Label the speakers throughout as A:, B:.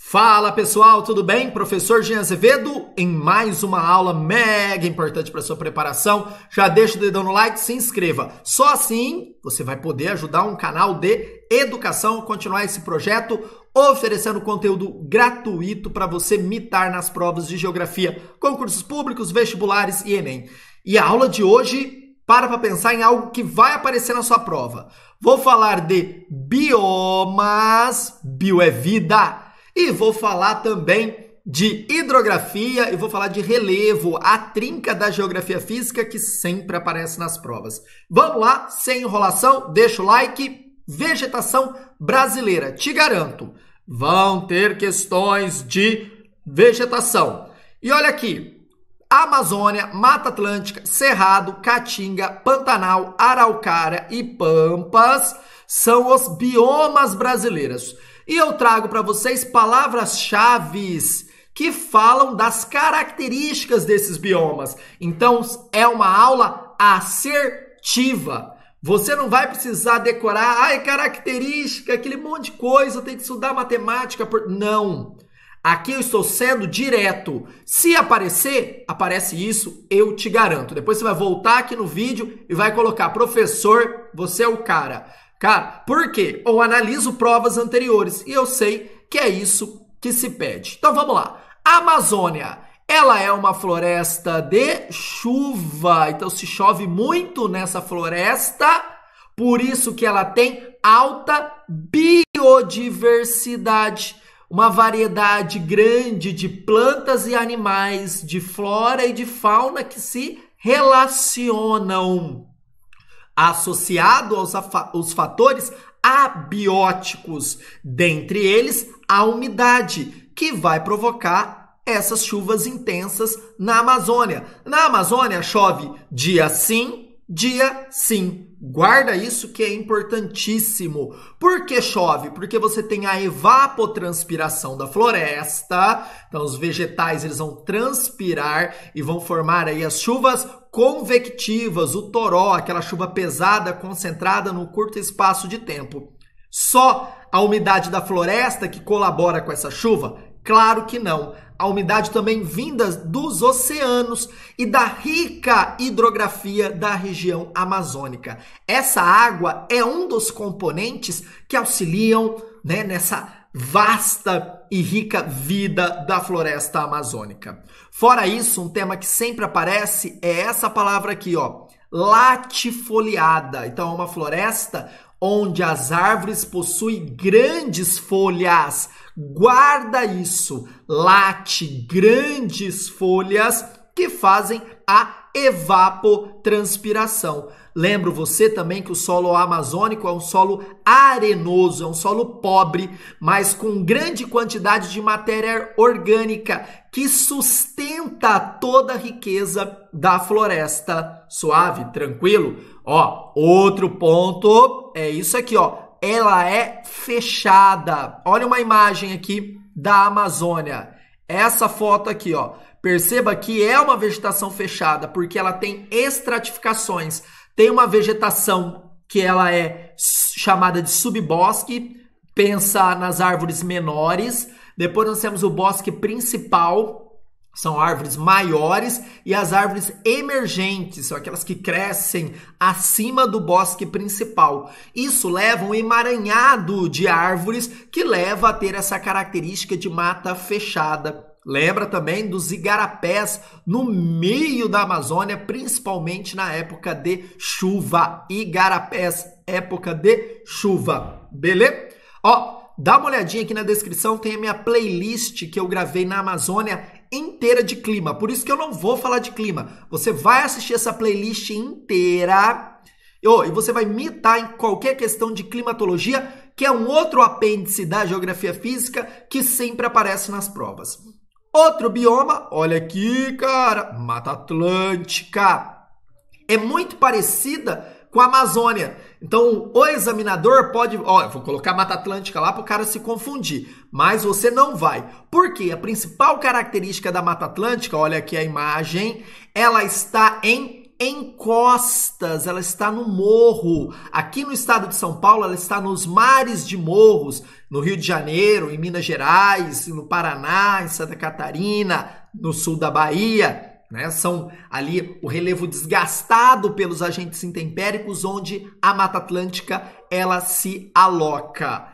A: Fala pessoal, tudo bem? Professor Jean Azevedo em mais uma aula mega importante para sua preparação. Já deixa o dedão no like, se inscreva. Só assim você vai poder ajudar um canal de educação a continuar esse projeto, oferecendo conteúdo gratuito para você mitar nas provas de geografia, concursos públicos, vestibulares e Enem. E a aula de hoje para para pensar em algo que vai aparecer na sua prova. Vou falar de biomas, bio é vida e vou falar também de hidrografia e vou falar de relevo, a trinca da geografia física que sempre aparece nas provas. Vamos lá, sem enrolação, deixa o like. Vegetação brasileira, te garanto, vão ter questões de vegetação. E olha aqui, Amazônia, Mata Atlântica, Cerrado, Caatinga, Pantanal, Araucária e Pampas são os biomas brasileiros. E eu trago para vocês palavras-chave que falam das características desses biomas. Então, é uma aula assertiva. Você não vai precisar decorar, ai, característica, aquele monte de coisa, tem que estudar matemática. Por... Não. Aqui eu estou sendo direto. Se aparecer, aparece isso, eu te garanto. Depois você vai voltar aqui no vídeo e vai colocar, professor, você é o cara. Cara, por quê? Eu analiso provas anteriores e eu sei que é isso que se pede. Então vamos lá. Amazônia, ela é uma floresta de chuva. Então se chove muito nessa floresta, por isso que ela tem alta biodiversidade, uma variedade grande de plantas e animais, de flora e de fauna que se relacionam associado aos os fatores abióticos, dentre eles a umidade, que vai provocar essas chuvas intensas na Amazônia. Na Amazônia chove dia sim, dia sim. Guarda isso que é importantíssimo. Por que chove? Porque você tem a evapotranspiração da floresta. Então os vegetais eles vão transpirar e vão formar aí as chuvas convectivas, o toró, aquela chuva pesada concentrada num curto espaço de tempo. Só a umidade da floresta que colabora com essa chuva? Claro que não a umidade também vindas dos oceanos e da rica hidrografia da região amazônica. Essa água é um dos componentes que auxiliam né, nessa vasta e rica vida da floresta amazônica. Fora isso, um tema que sempre aparece é essa palavra aqui, ó, latifoliada. Então, é uma floresta onde as árvores possuem grandes folhas Guarda isso, late grandes folhas que fazem a evapotranspiração. Lembro você também que o solo amazônico é um solo arenoso, é um solo pobre, mas com grande quantidade de matéria orgânica que sustenta toda a riqueza da floresta. Suave, tranquilo? Ó, outro ponto é isso aqui, ó ela é fechada. Olha uma imagem aqui da Amazônia. Essa foto aqui, ó. Perceba que é uma vegetação fechada, porque ela tem estratificações. Tem uma vegetação que ela é chamada de subbosque, pensa nas árvores menores. Depois nós temos o bosque principal, são árvores maiores e as árvores emergentes, são aquelas que crescem acima do bosque principal. Isso leva um emaranhado de árvores que leva a ter essa característica de mata fechada. Lembra também dos igarapés no meio da Amazônia, principalmente na época de chuva. Igarapés, época de chuva. Beleza? Ó, dá uma olhadinha aqui na descrição, tem a minha playlist que eu gravei na Amazônia inteira de clima. Por isso que eu não vou falar de clima. Você vai assistir essa playlist inteira. Oh, e você vai mitar em qualquer questão de climatologia, que é um outro apêndice da geografia física que sempre aparece nas provas. Outro bioma, olha aqui, cara, Mata Atlântica. É muito parecida com a Amazônia. Então, o examinador pode. Ó, vou colocar Mata Atlântica lá para o cara se confundir, mas você não vai. Porque a principal característica da Mata Atlântica, olha aqui a imagem, ela está em encostas, ela está no morro. Aqui no estado de São Paulo, ela está nos mares de morros, no Rio de Janeiro, em Minas Gerais, no Paraná, em Santa Catarina, no sul da Bahia. Né? São ali o relevo desgastado pelos agentes intempéricos, onde a Mata Atlântica ela se aloca.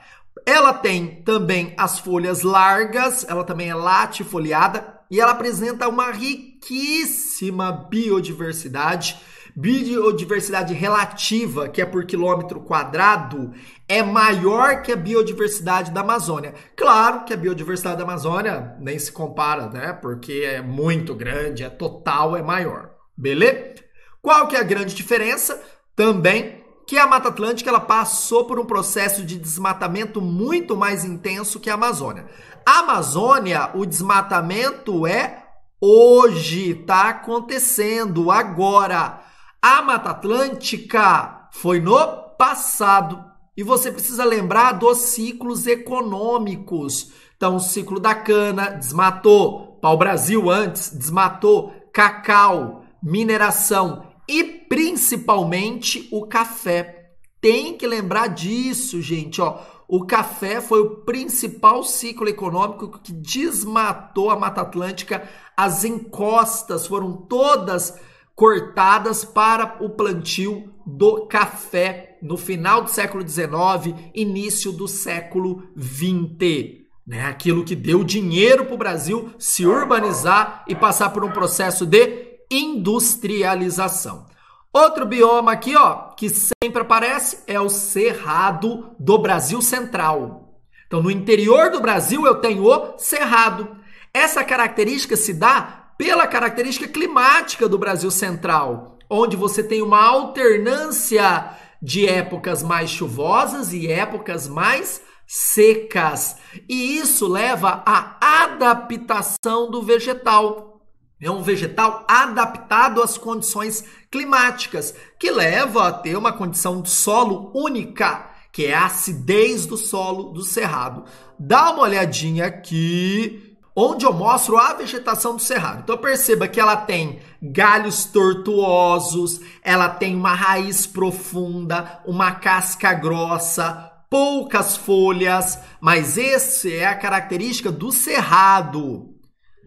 A: Ela tem também as folhas largas, ela também é latifoliada e ela apresenta uma riquíssima biodiversidade biodiversidade relativa, que é por quilômetro quadrado, é maior que a biodiversidade da Amazônia. Claro que a biodiversidade da Amazônia nem se compara, né? Porque é muito grande, é total, é maior. Beleza? Qual que é a grande diferença? Também que a Mata Atlântica ela passou por um processo de desmatamento muito mais intenso que a Amazônia. A Amazônia, o desmatamento é hoje, tá acontecendo agora. A Mata Atlântica foi no passado. E você precisa lembrar dos ciclos econômicos. Então, o ciclo da cana desmatou, pau-brasil antes desmatou, cacau, mineração e principalmente o café. Tem que lembrar disso, gente, ó. O café foi o principal ciclo econômico que desmatou a Mata Atlântica. As encostas foram todas cortadas para o plantio do café no final do século XIX, início do século XX. Né? Aquilo que deu dinheiro para o Brasil se urbanizar e passar por um processo de industrialização. Outro bioma aqui, ó, que sempre aparece é o Cerrado do Brasil Central. Então, no interior do Brasil eu tenho o Cerrado. Essa característica se dá pela característica climática do Brasil Central, onde você tem uma alternância de épocas mais chuvosas e épocas mais secas. E isso leva à adaptação do vegetal. É um vegetal adaptado às condições climáticas, que leva a ter uma condição de solo única, que é a acidez do solo do cerrado. Dá uma olhadinha aqui onde eu mostro a vegetação do cerrado. Então perceba que ela tem galhos tortuosos, ela tem uma raiz profunda, uma casca grossa, poucas folhas, mas essa é a característica do cerrado.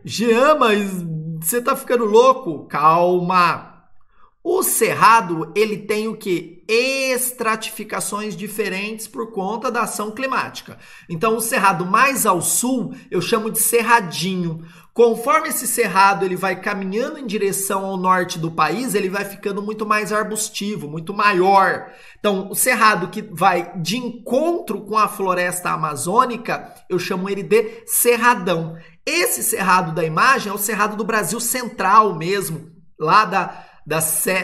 A: Jean, mas você tá ficando louco? Calma. O cerrado, ele tem o que? Estratificações diferentes por conta da ação climática. Então, o cerrado mais ao sul, eu chamo de cerradinho. Conforme esse cerrado ele vai caminhando em direção ao norte do país, ele vai ficando muito mais arbustivo, muito maior. Então, o cerrado que vai de encontro com a floresta amazônica, eu chamo ele de cerradão. Esse cerrado da imagem é o cerrado do Brasil central mesmo, lá da da,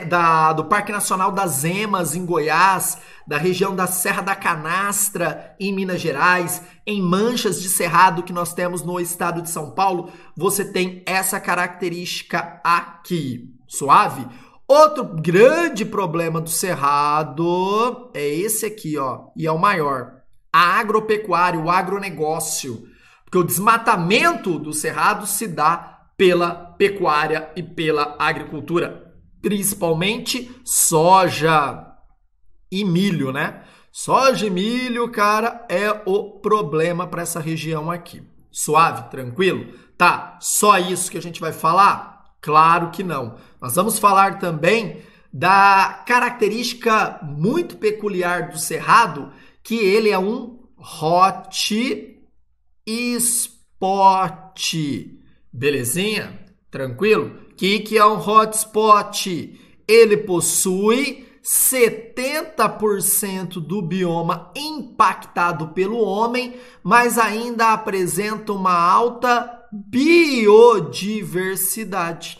A: da, do Parque Nacional das Emas, em Goiás, da região da Serra da Canastra, em Minas Gerais, em manchas de cerrado que nós temos no estado de São Paulo, você tem essa característica aqui. Suave? Outro grande problema do cerrado é esse aqui, ó, e é o maior: a agropecuária, o agronegócio. Porque o desmatamento do cerrado se dá pela pecuária e pela agricultura principalmente soja e milho, né? Soja e milho, cara, é o problema para essa região aqui. Suave, tranquilo? Tá, só isso que a gente vai falar? Claro que não. Nós vamos falar também da característica muito peculiar do cerrado, que ele é um hot spot. Belezinha? Tranquilo? O que, que é um hotspot? Ele possui 70% do bioma impactado pelo homem, mas ainda apresenta uma alta biodiversidade.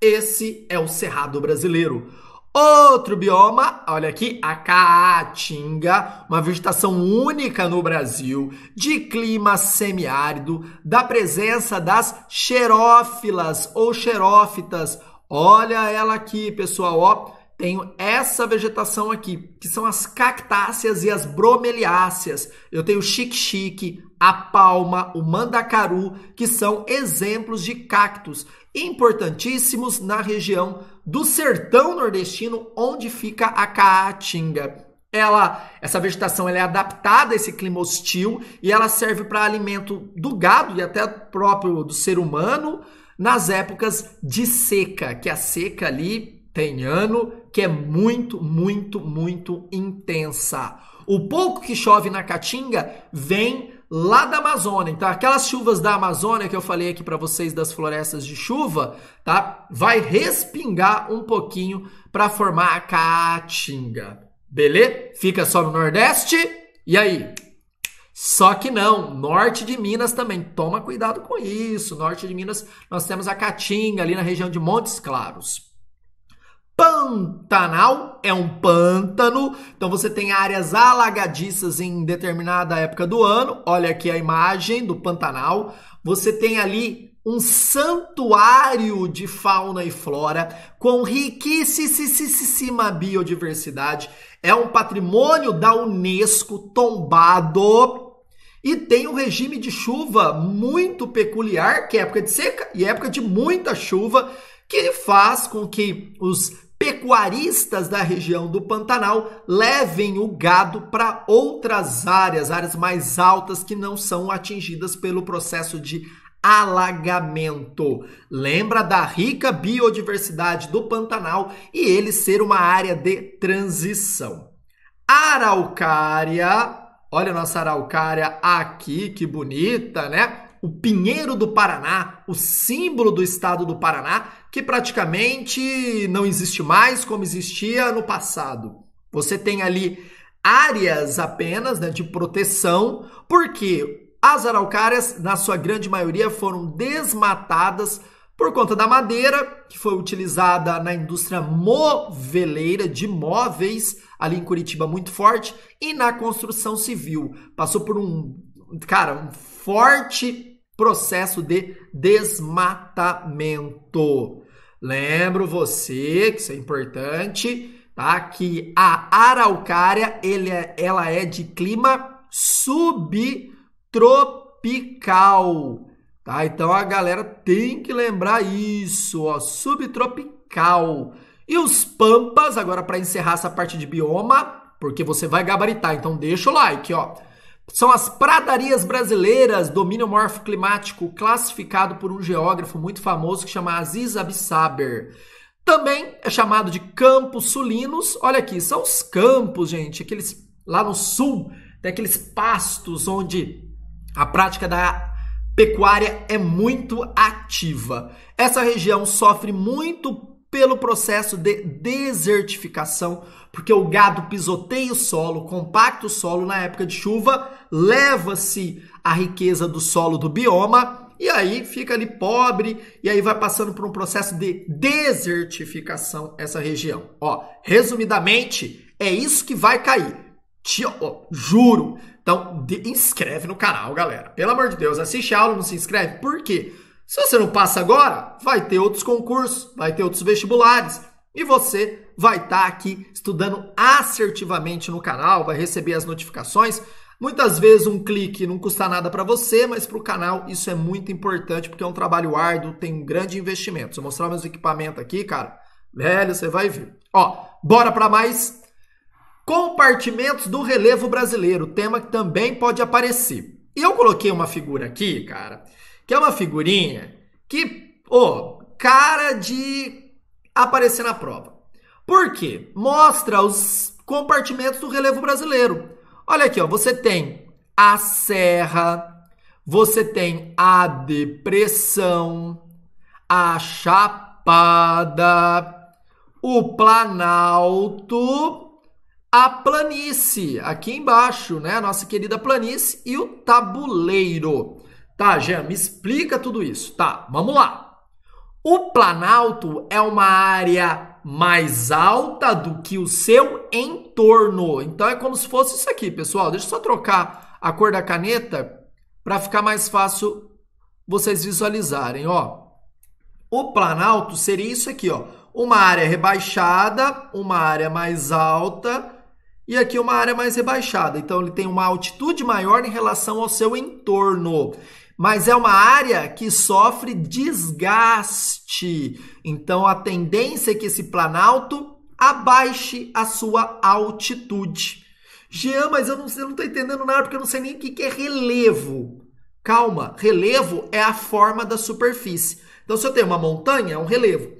A: Esse é o Cerrado brasileiro Outro bioma, olha aqui, a caatinga, uma vegetação única no Brasil, de clima semiárido, da presença das xerófilas ou xerófitas. Olha ela aqui, pessoal, ó. Tenho essa vegetação aqui, que são as cactáceas e as bromeliáceas. Eu tenho xique-xique, a palma, o mandacaru, que são exemplos de cactos importantíssimos na região do sertão nordestino, onde fica a caatinga. Ela, essa vegetação ela é adaptada a esse clima hostil e ela serve para alimento do gado e até próprio do ser humano nas épocas de seca, que a seca ali tem ano que é muito, muito, muito intensa. O pouco que chove na Caatinga vem lá da Amazônia. Então, aquelas chuvas da Amazônia que eu falei aqui para vocês das florestas de chuva, tá? Vai respingar um pouquinho para formar a caatinga. Beleza? Fica só no Nordeste. E aí? Só que não, norte de Minas também. Toma cuidado com isso. Norte de Minas, nós temos a Caatinga ali na região de Montes Claros. Pantanal é um pântano, então você tem áreas alagadiças em determinada época do ano. Olha aqui a imagem do Pantanal. Você tem ali um santuário de fauna e flora com riquíssima biodiversidade. É um patrimônio da Unesco tombado e tem um regime de chuva muito peculiar, que é época de seca e época de muita chuva, que faz com que os pecuaristas da região do Pantanal levem o gado para outras áreas, áreas mais altas que não são atingidas pelo processo de alagamento. Lembra da rica biodiversidade do Pantanal e ele ser uma área de transição. Araucária, olha a nossa araucária aqui, que bonita, né? o Pinheiro do Paraná, o símbolo do estado do Paraná, que praticamente não existe mais como existia no passado. Você tem ali áreas apenas né, de proteção, porque as araucárias, na sua grande maioria, foram desmatadas por conta da madeira que foi utilizada na indústria moveleira de móveis ali em Curitiba muito forte e na construção civil. Passou por um, cara, um forte processo de desmatamento. Lembro você que isso é importante, tá? Que a araucária ele é, ela é de clima subtropical, tá? Então a galera tem que lembrar isso, ó, subtropical. E os pampas agora para encerrar essa parte de bioma, porque você vai gabaritar, então deixa o like, ó. São as pradarias brasileiras, domínio morfo climático classificado por um geógrafo muito famoso que chama Aziz Abissaber Também é chamado de campos sulinos. Olha aqui, são os campos, gente, aqueles lá no sul, tem aqueles pastos onde a prática da pecuária é muito ativa. Essa região sofre muito pelo processo de desertificação, porque o gado pisoteia o solo, compacta o solo na época de chuva, leva-se a riqueza do solo do bioma e aí fica ali pobre e aí vai passando por um processo de desertificação essa região. Ó, resumidamente, é isso que vai cair. Te, ó, juro. Então, de, inscreve no canal, galera. Pelo amor de Deus, assiste a aula, não se inscreve. Por quê? Se você não passa agora, vai ter outros concursos, vai ter outros vestibulares e você vai estar tá aqui estudando assertivamente no canal, vai receber as notificações. Muitas vezes um clique não custa nada para você, mas para o canal isso é muito importante porque é um trabalho árduo, tem um grande investimento. Se eu mostrar meus equipamentos aqui, cara, velho, você vai ver. Ó, bora para mais compartimentos do relevo brasileiro, tema que também pode aparecer. E eu coloquei uma figura aqui, cara, que é uma figurinha que, ô, oh, cara de aparecer na prova. Por quê? Mostra os compartimentos do relevo brasileiro. Olha aqui, ó, você tem a serra, você tem a depressão, a chapada, o planalto, a planície, aqui embaixo, né? A nossa querida planície e o tabuleiro. Tá, Jean, me explica tudo isso. Tá, vamos lá. O Planalto é uma área mais alta do que o seu entorno. Então é como se fosse isso aqui, pessoal. Deixa eu só trocar a cor da caneta para ficar mais fácil vocês visualizarem, ó. O Planalto seria isso aqui, ó. Uma área rebaixada, uma área mais alta e aqui uma área mais rebaixada. Então ele tem uma altitude maior em relação ao seu entorno mas é uma área que sofre desgaste. Então a tendência é que esse planalto abaixe a sua altitude. Jean, mas eu não estou entendendo nada porque eu não sei nem o que, que é relevo. Calma, relevo é a forma da superfície. Então, se eu tenho uma montanha, é um relevo.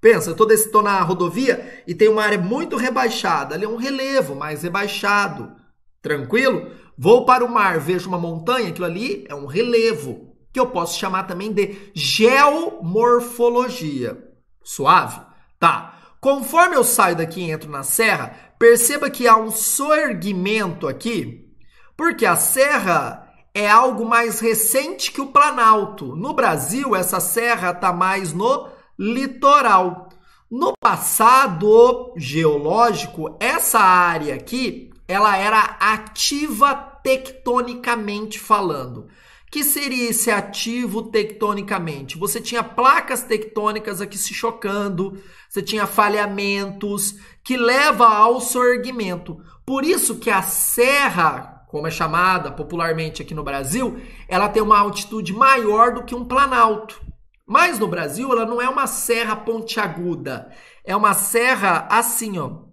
A: Pensa, eu estou na rodovia e tem uma área muito rebaixada. Ali é um relevo mais rebaixado. Tranquilo? Vou para o mar, vejo uma montanha, aquilo ali é um relevo, que eu posso chamar também de geomorfologia. Suave? Tá. Conforme eu saio daqui e entro na serra, perceba que há um soerguimento aqui, porque a serra é algo mais recente que o Planalto. No Brasil, essa serra está mais no litoral. No passado geológico, essa área aqui ela era ativa tectonicamente falando. Que seria esse ativo tectonicamente? Você tinha placas tectônicas aqui se chocando, você tinha falhamentos que leva ao sorgimento. Por isso que a serra, como é chamada popularmente aqui no Brasil, ela tem uma altitude maior do que um planalto. Mas no Brasil ela não é uma serra pontiaguda, é uma serra assim, ó,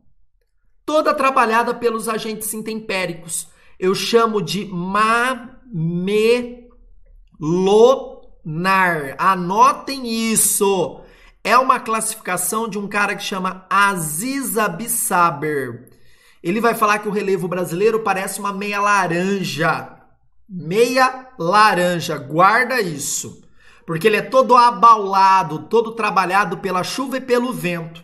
A: toda trabalhada pelos agentes intempéricos. Eu chamo de mamelonar. Anotem isso. É uma classificação de um cara que chama Aziz Abissaber. Ele vai falar que o relevo brasileiro parece uma meia laranja. Meia laranja, guarda isso. Porque ele é todo abaulado, todo trabalhado pela chuva e pelo vento.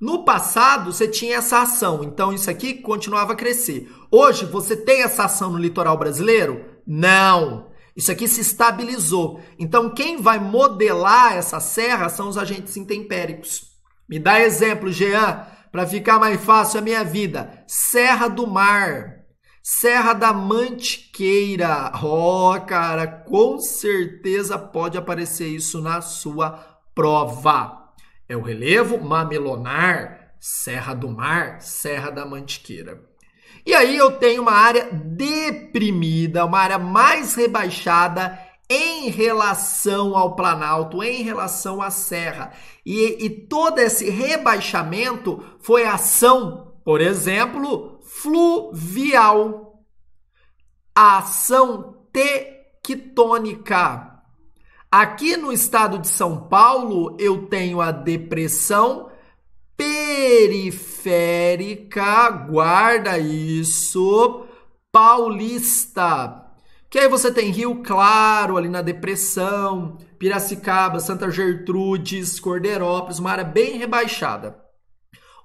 A: No passado, você tinha essa ação, então isso aqui continuava a crescer. Hoje, você tem essa ação no litoral brasileiro? Não. Isso aqui se estabilizou. Então, quem vai modelar essa serra são os agentes intempéricos. Me dá exemplo, Jean, para ficar mais fácil a minha vida. Serra do Mar. Serra da Mantiqueira. Ó, oh, cara, com certeza pode aparecer isso na sua prova. É o relevo mamelonar, Serra do Mar, Serra da Mantiqueira. E aí eu tenho uma área deprimida, uma área mais rebaixada em relação ao Planalto, em relação à Serra. E, e todo esse rebaixamento foi ação, por exemplo, fluvial, a ação tectônica. Aqui no estado de São Paulo, eu tenho a depressão periférica, guarda isso, paulista. Que aí você tem Rio Claro ali na depressão, Piracicaba, Santa Gertrudes, Corderópolis, uma área bem rebaixada.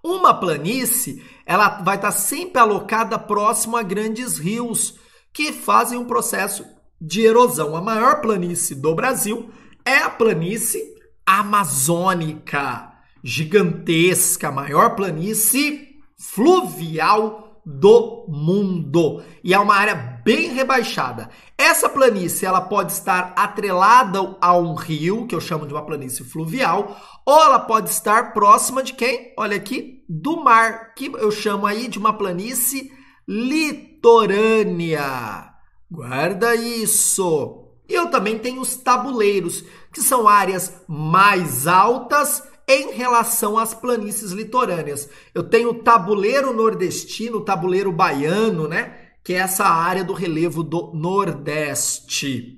A: Uma planície, ela vai estar tá sempre alocada próximo a grandes rios que fazem um processo de erosão. A maior planície do Brasil é a planície amazônica, gigantesca, a maior planície fluvial do mundo. E é uma área bem rebaixada. Essa planície ela pode estar atrelada a um rio, que eu chamo de uma planície fluvial, ou ela pode estar próxima de quem? Olha aqui, do mar, que eu chamo aí de uma planície litorânea. Guarda isso! Eu também tenho os tabuleiros, que são áreas mais altas em relação às planícies litorâneas. Eu tenho o tabuleiro nordestino, o tabuleiro baiano, né? Que é essa área do relevo do Nordeste.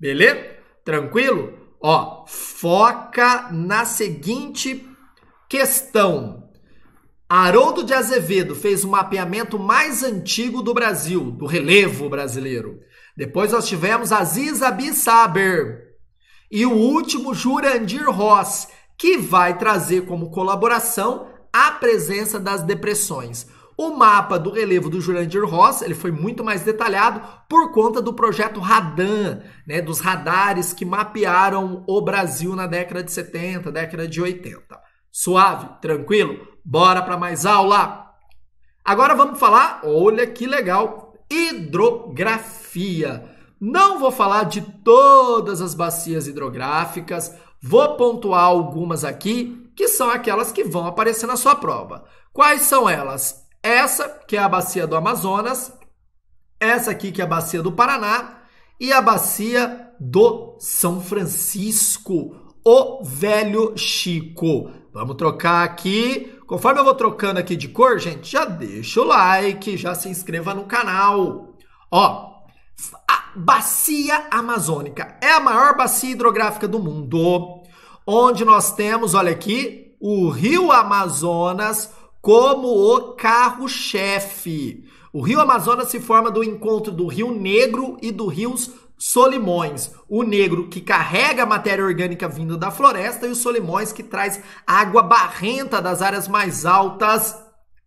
A: Beleza? Tranquilo? Ó, foca na seguinte questão. Haroldo de Azevedo fez o mapeamento mais antigo do Brasil, do relevo brasileiro. Depois nós tivemos Aziz Abissaber. E o último, Jurandir Ross, que vai trazer como colaboração a presença das depressões. O mapa do relevo do Jurandir Ross ele foi muito mais detalhado por conta do projeto Radan, né, dos radares que mapearam o Brasil na década de 70, década de 80. Suave, tranquilo? Bora para mais aula? Agora vamos falar, olha que legal, hidrografia. Não vou falar de todas as bacias hidrográficas, vou pontuar algumas aqui, que são aquelas que vão aparecer na sua prova. Quais são elas? Essa, que é a bacia do Amazonas, essa aqui que é a bacia do Paraná e a bacia do São Francisco, o Velho Chico. Vamos trocar aqui Conforme eu vou trocando aqui de cor, gente, já deixa o like, já se inscreva no canal. Ó, a Bacia Amazônica é a maior bacia hidrográfica do mundo, onde nós temos, olha aqui, o Rio Amazonas como o carro-chefe. O Rio Amazonas se forma do encontro do Rio Negro e do rios solimões, o negro que carrega a matéria orgânica vindo da floresta e o solimões que traz água barrenta das áreas mais altas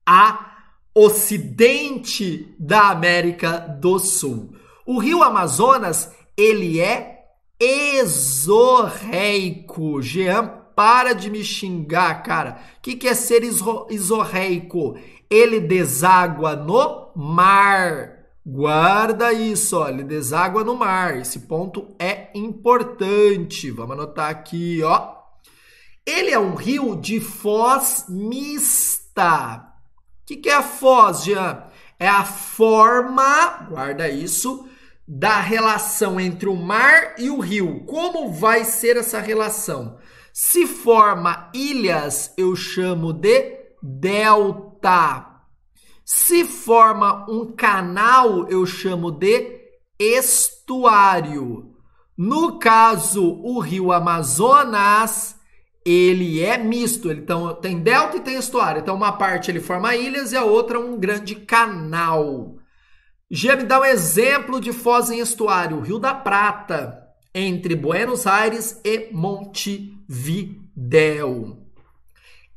A: a ocidente da América do Sul. O rio Amazonas, ele é exorreico. Jean, para de me xingar, cara. O que, que é ser exorreico? Ele deságua no mar. Guarda isso, ó, ele deságua no mar. Esse ponto é importante. Vamos anotar aqui, ó. Ele é um rio de foz mista. O que, que é a foz, Jean? É a forma, guarda isso, da relação entre o mar e o rio. Como vai ser essa relação? Se forma ilhas, eu chamo de delta. Se forma um canal, eu chamo de estuário. No caso, o rio Amazonas, ele é misto. Ele então, tem delta e tem estuário. Então, uma parte ele forma ilhas e a outra um grande canal. Já me dá um exemplo de foz em estuário. O rio da Prata, entre Buenos Aires e Montevidéu.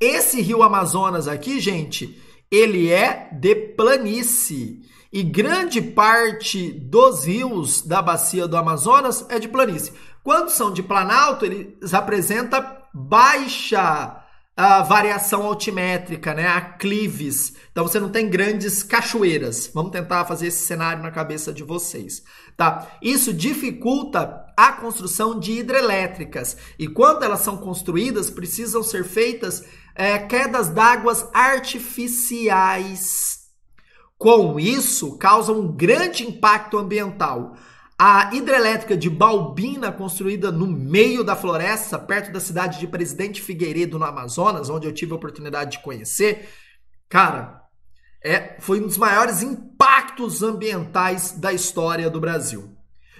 A: Esse rio Amazonas aqui, gente, ele é de planície. E grande parte dos rios da bacia do Amazonas é de planície. Quando são de planalto, eles apresentam baixa ah, variação altimétrica, né? aclives. Então você não tem grandes cachoeiras. Vamos tentar fazer esse cenário na cabeça de vocês. Tá? Isso dificulta a construção de hidrelétricas. E quando elas são construídas, precisam ser feitas é, quedas d'águas artificiais. Com isso, causa um grande impacto ambiental. A hidrelétrica de Balbina, construída no meio da floresta, perto da cidade de Presidente Figueiredo, no Amazonas, onde eu tive a oportunidade de conhecer, cara, é, foi um dos maiores impactos ambientais da história do Brasil.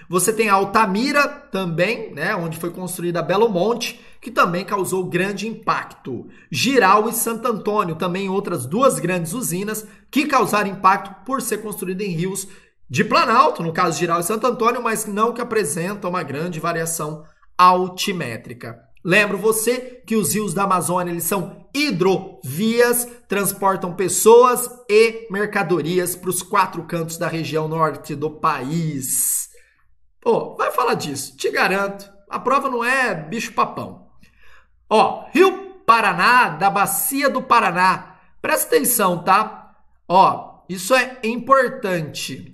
A: Você tem Altamira também, né, onde foi construída Belo Monte, que também causou grande impacto. Giral e Santo Antônio, também outras duas grandes usinas que causaram impacto por ser construída em rios de Planalto, no caso Giral e Santo Antônio, mas não que apresentam uma grande variação altimétrica. Lembro você que os rios da Amazônia eles são hidrovias, transportam pessoas e mercadorias para os quatro cantos da região norte do país. Pô, vai falar disso, te garanto. A prova não é bicho-papão. Ó, Rio Paraná, da Bacia do Paraná. Presta atenção, tá? Ó, isso é importante.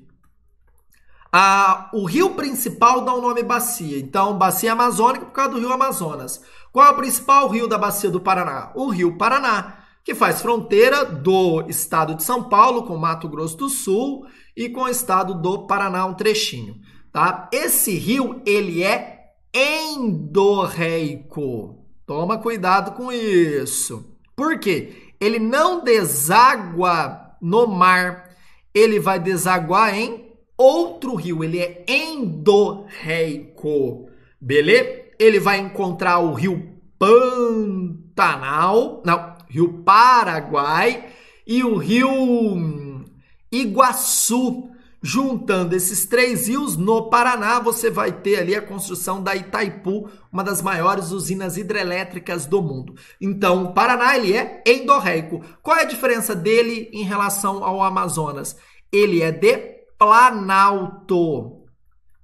A: o rio principal dá o nome bacia. Então, bacia amazônica por causa do rio Amazonas. Qual é o principal rio da bacia do Paraná? O rio Paraná, que faz fronteira do estado de São Paulo com Mato Grosso do Sul e com o estado do Paraná, um trechinho tá? Esse rio, ele é endorreico. Toma cuidado com isso. Por quê? Ele não deságua no mar, ele vai desaguar em outro rio, ele é endorreico. Beleza? Ele vai encontrar o rio Pantanal, não, rio Paraguai e o rio hum, Iguaçu. Juntando esses três rios, no Paraná você vai ter ali a construção da Itaipu, uma das maiores usinas hidrelétricas do mundo. Então, o Paraná ele é endorreico. Qual é a diferença dele em relação ao Amazonas? Ele é de planalto.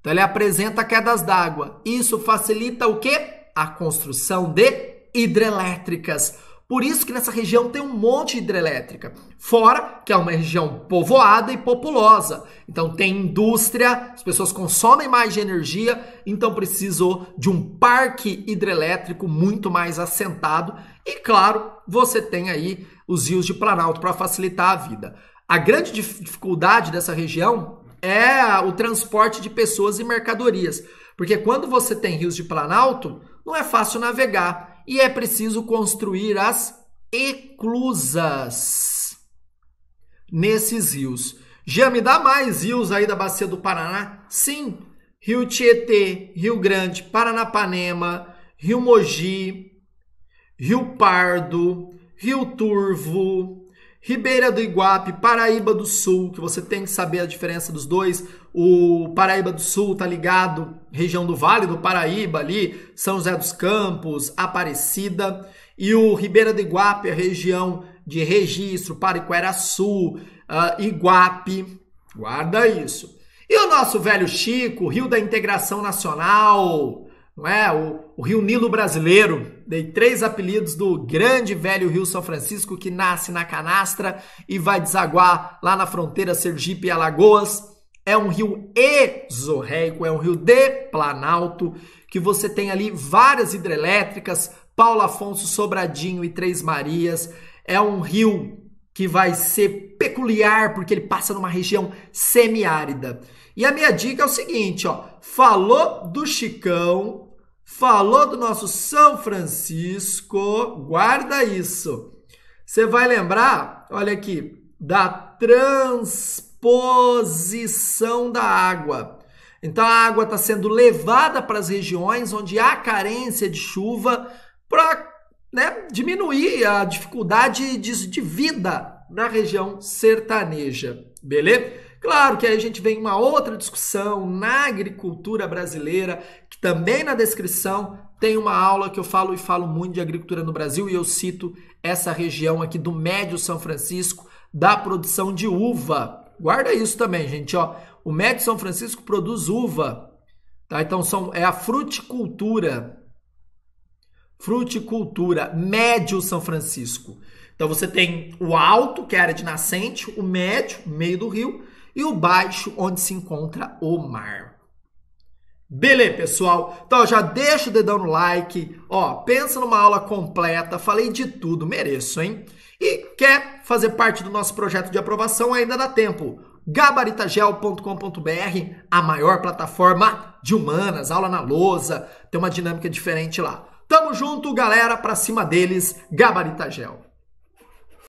A: Então ele apresenta quedas d'água. Isso facilita o quê? A construção de hidrelétricas. Por isso que nessa região tem um monte de hidrelétrica. Fora que é uma região povoada e populosa. Então tem indústria, as pessoas consomem mais de energia, então precisou de um parque hidrelétrico muito mais assentado. E claro, você tem aí os rios de Planalto para facilitar a vida. A grande dificuldade dessa região é o transporte de pessoas e mercadorias. Porque quando você tem rios de Planalto, não é fácil navegar e é preciso construir as eclusas nesses rios. Já me dá mais rios aí da bacia do Paraná? Sim, Rio Tietê, Rio Grande, Paranapanema, Rio Mogi, Rio Pardo, Rio Turvo, Ribeira do Iguape, Paraíba do Sul, que você tem que saber a diferença dos dois. O Paraíba do Sul tá ligado, região do Vale do Paraíba ali, São José dos Campos, Aparecida. E o Ribeira do Iguape, a região de Registro, Pariqueraçu, uh, ah, Iguape. Guarda isso. E o nosso velho Chico, Rio da Integração Nacional, não é? O, o Rio Nilo Brasileiro, dei três apelidos do grande velho Rio São Francisco que nasce na canastra e vai desaguar lá na fronteira Sergipe e Alagoas. É um rio exorreico, é um rio de planalto, que você tem ali várias hidrelétricas, Paulo Afonso, Sobradinho e Três Marias. É um rio que vai ser peculiar porque ele passa numa região semiárida. E a minha dica é o seguinte, ó, falou do Chicão, falou do nosso São Francisco, guarda isso. Você vai lembrar, olha aqui, da transposição da água. Então a água está sendo levada para as regiões onde há carência de chuva para né, diminuir a dificuldade de, de vida na região sertaneja, beleza? Claro que aí a gente vem uma outra discussão na agricultura brasileira, que também na descrição tem uma aula que eu falo e falo muito de agricultura no Brasil e eu cito essa região aqui do Médio São Francisco da produção de uva. Guarda isso também, gente, ó. O Médio São Francisco produz uva. Tá? Então são é a fruticultura. Fruticultura, Médio São Francisco. Então você tem o alto, que é a área de nascente, o médio, meio do rio, e o baixo, onde se encontra o mar. Beleza, pessoal? Então já deixa o dedão no like. Ó, pensa numa aula completa. Falei de tudo, mereço, hein? E quer fazer parte do nosso projeto de aprovação? Ainda dá tempo. gabaritagel.com.br, a maior plataforma de humanas, aula na lousa, tem uma dinâmica diferente lá. Tamo junto, galera, para cima deles, Gabaritagel.